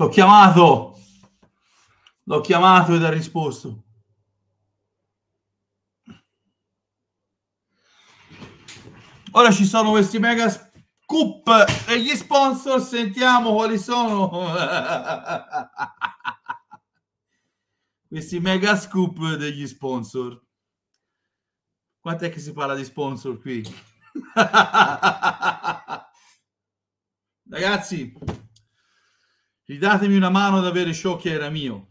L'ho chiamato, l'ho chiamato ed ha risposto. Ora ci sono questi mega scoop e gli sponsor, sentiamo quali sono. questi mega scoop degli sponsor. Quanto è che si parla di sponsor qui? Ragazzi, Ridatemi una mano ad avere ciò che era mio,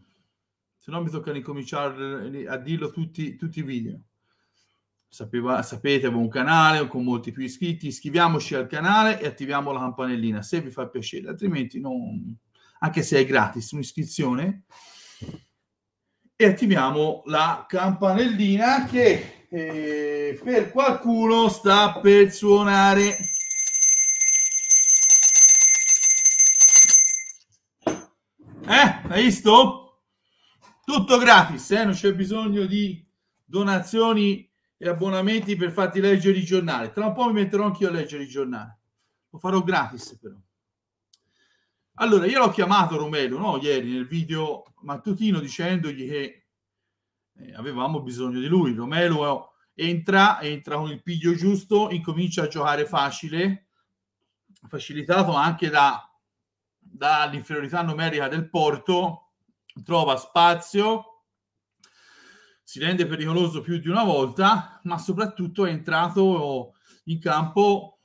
se no mi tocca ricominciare eh, a dirlo tutti, tutti i video. Sapeva, sapete, avevo un canale con molti più iscritti, iscriviamoci al canale e attiviamo la campanellina se vi fa piacere, altrimenti non... anche se è gratis un'iscrizione e attiviamo la campanellina che eh, per qualcuno sta per suonare. Eh, hai visto? Tutto gratis, eh? non c'è bisogno di donazioni e abbonamenti per farti leggere il giornale. Tra un po' mi metterò anch'io a leggere il giornale. Lo farò gratis però. Allora, io l'ho chiamato Romero, no? Ieri nel video mattutino dicendogli che eh, avevamo bisogno di lui. Romero entra, entra con il piglio giusto, incomincia a giocare facile, facilitato anche da dall'inferiorità numerica del Porto trova spazio, si rende pericoloso più di una volta, ma soprattutto è entrato in campo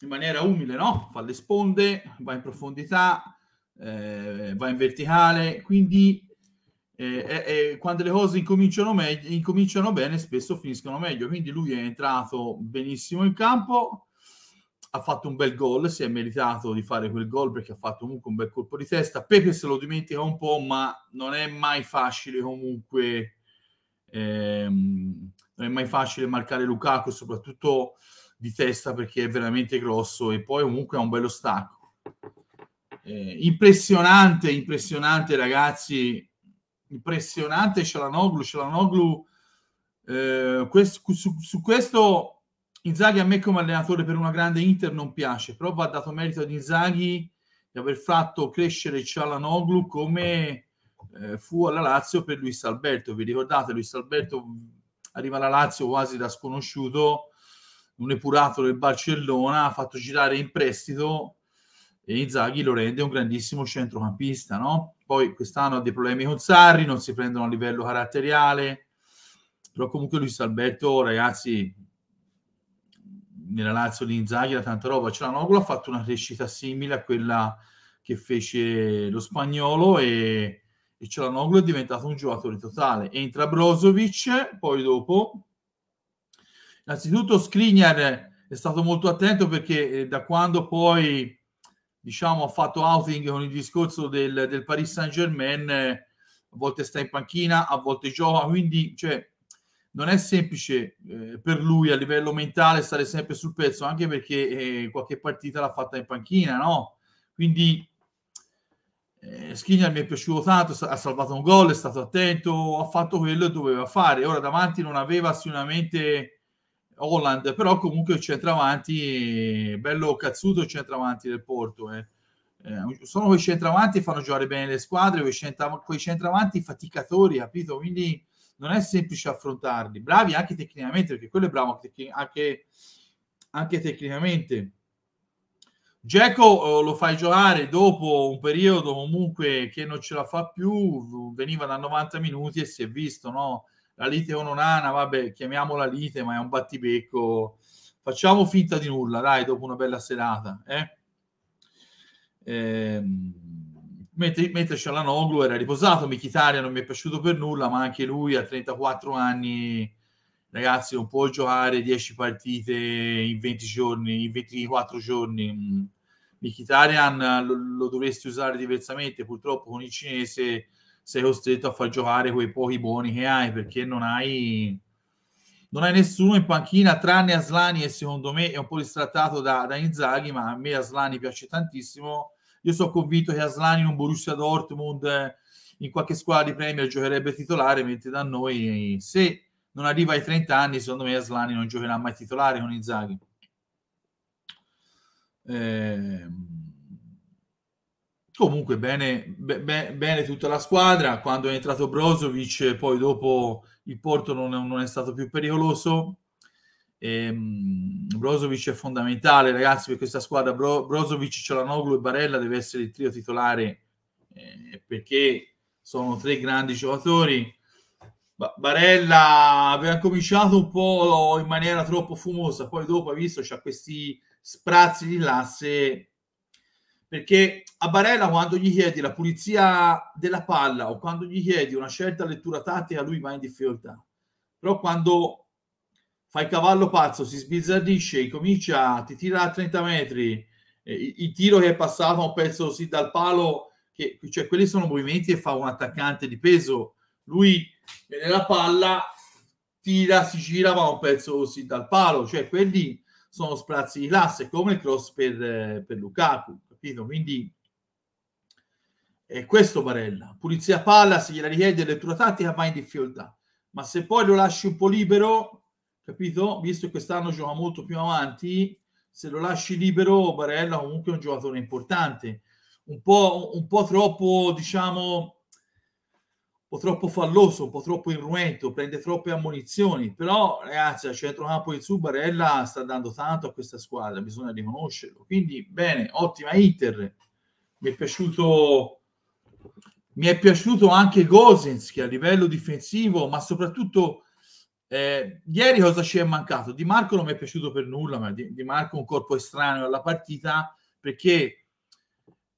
in maniera umile, no? Fa le sponde, va in profondità, eh, va in verticale, quindi eh, eh, quando le cose incominciano, me- incominciano bene spesso finiscono meglio, quindi lui è entrato benissimo in campo, ha fatto un bel gol, si è meritato di fare quel gol perché ha fatto comunque un bel colpo di testa. Pepe se lo dimentica un po', ma non è mai facile comunque ehm, non è mai facile marcare Lukaku, soprattutto di testa perché è veramente grosso e poi comunque ha un bello stacco. Eh, impressionante, impressionante ragazzi, impressionante Cialanoglu, Cialanoglu eh, questo, su, su questo Inzaghi a me come allenatore per una grande Inter non piace, però va dato merito ad Inzaghi di aver fatto crescere Cialanoglu come eh, fu alla Lazio per Luis Alberto. Vi ricordate, Luis Alberto mm, arriva alla Lazio quasi da sconosciuto, un epurato del Barcellona, ha fatto girare in prestito e Inzaghi lo rende un grandissimo centrocampista, no? Poi quest'anno ha dei problemi con Sarri, non si prendono a livello caratteriale, però comunque Luis Alberto, ragazzi, nella Lazio di Inzaghi era tanta roba. Cialanoglu ha fatto una crescita simile a quella che fece lo spagnolo e, e Cialanoglu è diventato un giocatore totale. Entra Brozovic, poi dopo... Innanzitutto Skriniar è stato molto attento perché eh, da quando poi diciamo, ha fatto outing con il discorso del, del Paris Saint Germain, eh, a volte sta in panchina, a volte gioca, quindi cioè, non è semplice eh, per lui a livello mentale stare sempre sul pezzo, anche perché eh, qualche partita l'ha fatta in panchina, no? Quindi eh, Skinner mi è piaciuto tanto, ha salvato un gol, è stato attento, ha fatto quello che doveva fare. Ora davanti non aveva sicuramente Holland, però comunque il centravanti, eh, bello cazzuto il centravanti del Porto. Eh. Eh, sono quei centravanti che fanno giocare bene le squadre, quei, quei centravanti faticatori, capito? Quindi non è semplice affrontarli. Bravi anche tecnicamente, perché quello è bravo anche, anche tecnicamente. Geco eh, lo fai giocare dopo un periodo comunque che non ce la fa più, veniva da 90 minuti e si è visto, no? La lite o non ana, vabbè, chiamiamola lite, ma è un battibecco. Facciamo finta di nulla, dai, dopo una bella serata, eh? Ehm mentre, mentre Cialanoglu era riposato, Michitaria non mi è piaciuto per nulla, ma anche lui a 34 anni, ragazzi, non può giocare 10 partite in 20 giorni, in 24 giorni. Michitarian mm. lo, lo dovresti usare diversamente, purtroppo con il cinese sei costretto a far giocare quei pochi buoni che hai perché non hai non hai nessuno in panchina tranne Aslani e secondo me è un po' distrattato da, da Inzaghi ma a me Aslani piace tantissimo io sono convinto che Aslani in un Borussia Dortmund, eh, in qualche squadra di Premier, giocherebbe titolare, mentre da noi, eh, se non arriva ai 30 anni, secondo me Aslani non giocherà mai titolare con Inzaghi. Eh, comunque bene, be, be, bene, tutta la squadra quando è entrato Brozovic poi dopo il Porto non, non è stato più pericoloso Ehm, Brozovic è fondamentale, ragazzi, per questa squadra. Bro- Brozovic, Cialanoglu e Barella deve essere il trio titolare eh, perché sono tre grandi giocatori. Ba- Barella aveva cominciato un po' in maniera troppo fumosa, poi dopo ha visto c'ha questi sprazzi di lasse perché a Barella quando gli chiedi la pulizia della palla o quando gli chiedi una certa lettura tattica lui va in difficoltà. Però quando fa il cavallo pazzo, si sbizzardisce, comincia a ti tira a 30 metri, eh, il tiro che è passato un pezzo sì dal palo, che, cioè quelli sono movimenti che fa un attaccante di peso, lui vede la palla, tira, si gira, ma un pezzo sì dal palo, cioè quelli sono sprazzi di classe, come il cross per, eh, per Lukaku, capito? Quindi è questo Barella, pulizia palla, se gliela richiede lettura tattica va in difficoltà, ma se poi lo lasci un po' libero capito? Visto che quest'anno gioca molto più avanti, se lo lasci libero, Barella comunque è un giocatore importante. Un po', un po troppo, diciamo, un po' troppo falloso, un po' troppo irruento, prende troppe ammunizioni. Però, ragazzi, al centrocampo di Barella sta dando tanto a questa squadra, bisogna riconoscerlo. Quindi, bene, ottima Inter. Mi è piaciuto, mi è piaciuto anche Gosens, che a livello difensivo, ma soprattutto eh, ieri cosa ci è mancato? Di Marco non mi è piaciuto per nulla, ma Di, di Marco un corpo estraneo alla partita perché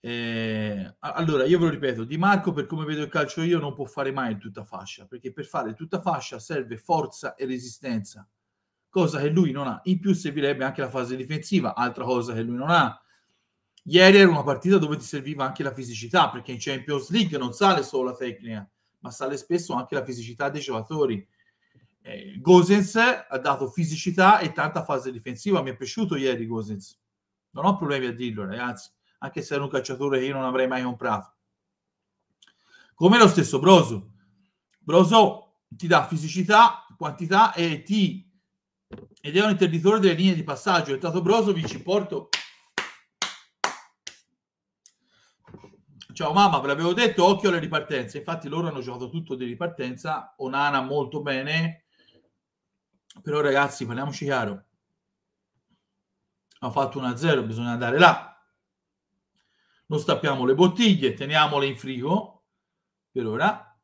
eh, allora io ve lo ripeto, Di Marco per come vedo il calcio io non può fare mai in tutta fascia, perché per fare tutta fascia serve forza e resistenza, cosa che lui non ha. In più servirebbe anche la fase difensiva, altra cosa che lui non ha. Ieri era una partita dove ti serviva anche la fisicità, perché in Champions League non sale solo la tecnica, ma sale spesso anche la fisicità dei giocatori eh, Gosens ha dato fisicità e tanta fase difensiva. Mi è piaciuto ieri Gosens. Non ho problemi a dirlo, ragazzi, anche se era un calciatore che io non avrei mai comprato. Come lo stesso Broso. Broso ti dà fisicità, quantità e ti... ed è un interditore delle linee di passaggio. È stato Brozovic in porto. Ciao mamma, ve l'avevo detto, occhio alle ripartenze. Infatti loro hanno giocato tutto di ripartenza. Onana molto bene, però ragazzi, parliamoci chiaro. Ha fatto 1-0, bisogna andare là. Non stappiamo le bottiglie, teniamole in frigo per ora.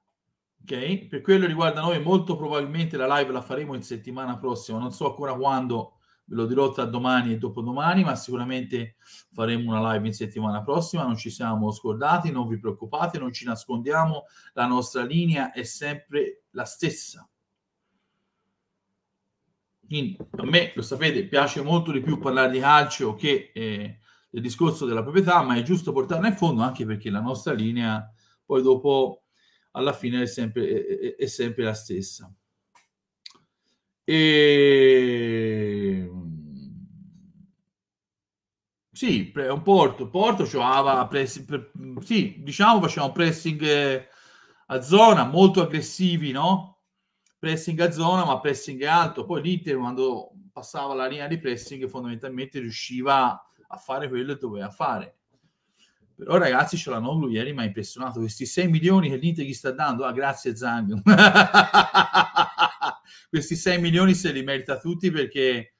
ok Per quello riguarda noi, molto probabilmente la live la faremo in settimana prossima. Non so ancora quando, ve lo dirò tra domani e dopodomani, ma sicuramente faremo una live in settimana prossima. Non ci siamo scordati, non vi preoccupate, non ci nascondiamo. La nostra linea è sempre la stessa in, a me, lo sapete, piace molto di più parlare di calcio che eh, del discorso della proprietà, ma è giusto portarla in fondo anche perché la nostra linea poi dopo alla fine è sempre, è, è sempre la stessa. E... Ehm, sì, è un porto, porto cioè, press, pre, sì, diciamo facciamo pressing eh, a zona, molto aggressivi, no? pressing a zona, ma pressing alto. Poi l'Inter, quando passava la linea di pressing, fondamentalmente riusciva a fare quello che doveva fare. Però ragazzi, ce lui ieri mi ha impressionato. Questi 6 milioni che l'Inter gli sta dando, ah grazie Zang. Questi 6 milioni se li merita tutti perché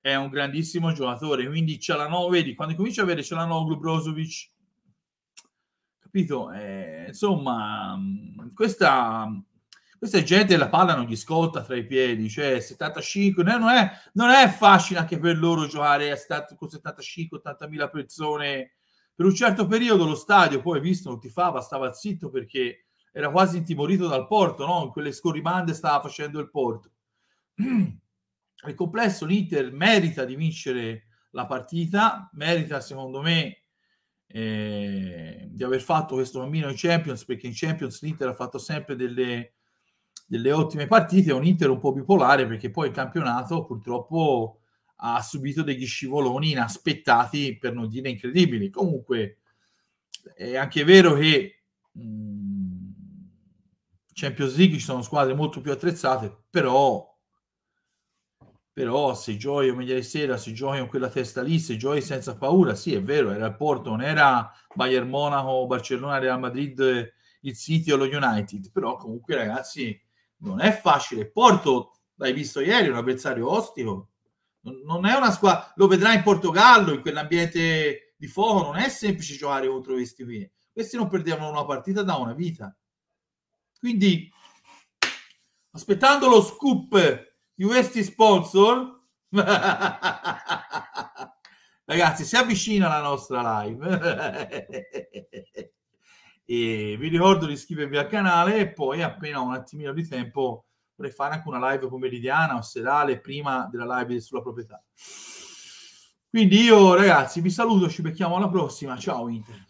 è un grandissimo giocatore. Quindi ce Cialanoglu, vedi, quando comincia a avere ce Cialanoglu, Brozovic, capito? Eh, insomma, questa questa gente la palla non gli scotta tra i piedi, cioè 75, non è, non è facile anche per loro giocare a stat- con 75-80.000 persone. Per un certo periodo lo stadio, poi visto, non ti fava, stava zitto perché era quasi intimorito dal porto, no? in quelle scorrimande stava facendo il porto. Nel complesso l'Inter merita di vincere la partita, merita secondo me eh, di aver fatto questo cammino in Champions, perché in Champions l'Inter ha fatto sempre delle delle ottime partite, è un Inter un po' bipolare perché poi il campionato purtroppo ha subito degli scivoloni inaspettati, per non dire incredibili. Comunque è anche vero che in mhmm, Champions League ci sono squadre molto più attrezzate, però, però se giochi o meglio di sera, se giochi con quella testa lì, se giochi senza paura, sì è vero, era il Porto, non era Bayern Monaco, Barcellona, Real Madrid, il City o lo United, però comunque ragazzi non è facile. Porto, l'hai visto ieri, un avversario ostico. Non è una squadra, lo vedrà in Portogallo, in quell'ambiente di fuoco, non è semplice giocare contro questi qui. Questi non perdevano una partita da una vita. Quindi, aspettando lo scoop di questi sponsor, ragazzi, si avvicina la nostra live. e vi ricordo di iscrivervi al canale e poi appena ho un attimino di tempo vorrei fare anche una live pomeridiana o serale prima della live sulla proprietà. Quindi io ragazzi vi saluto, ci becchiamo alla prossima, ciao Inter.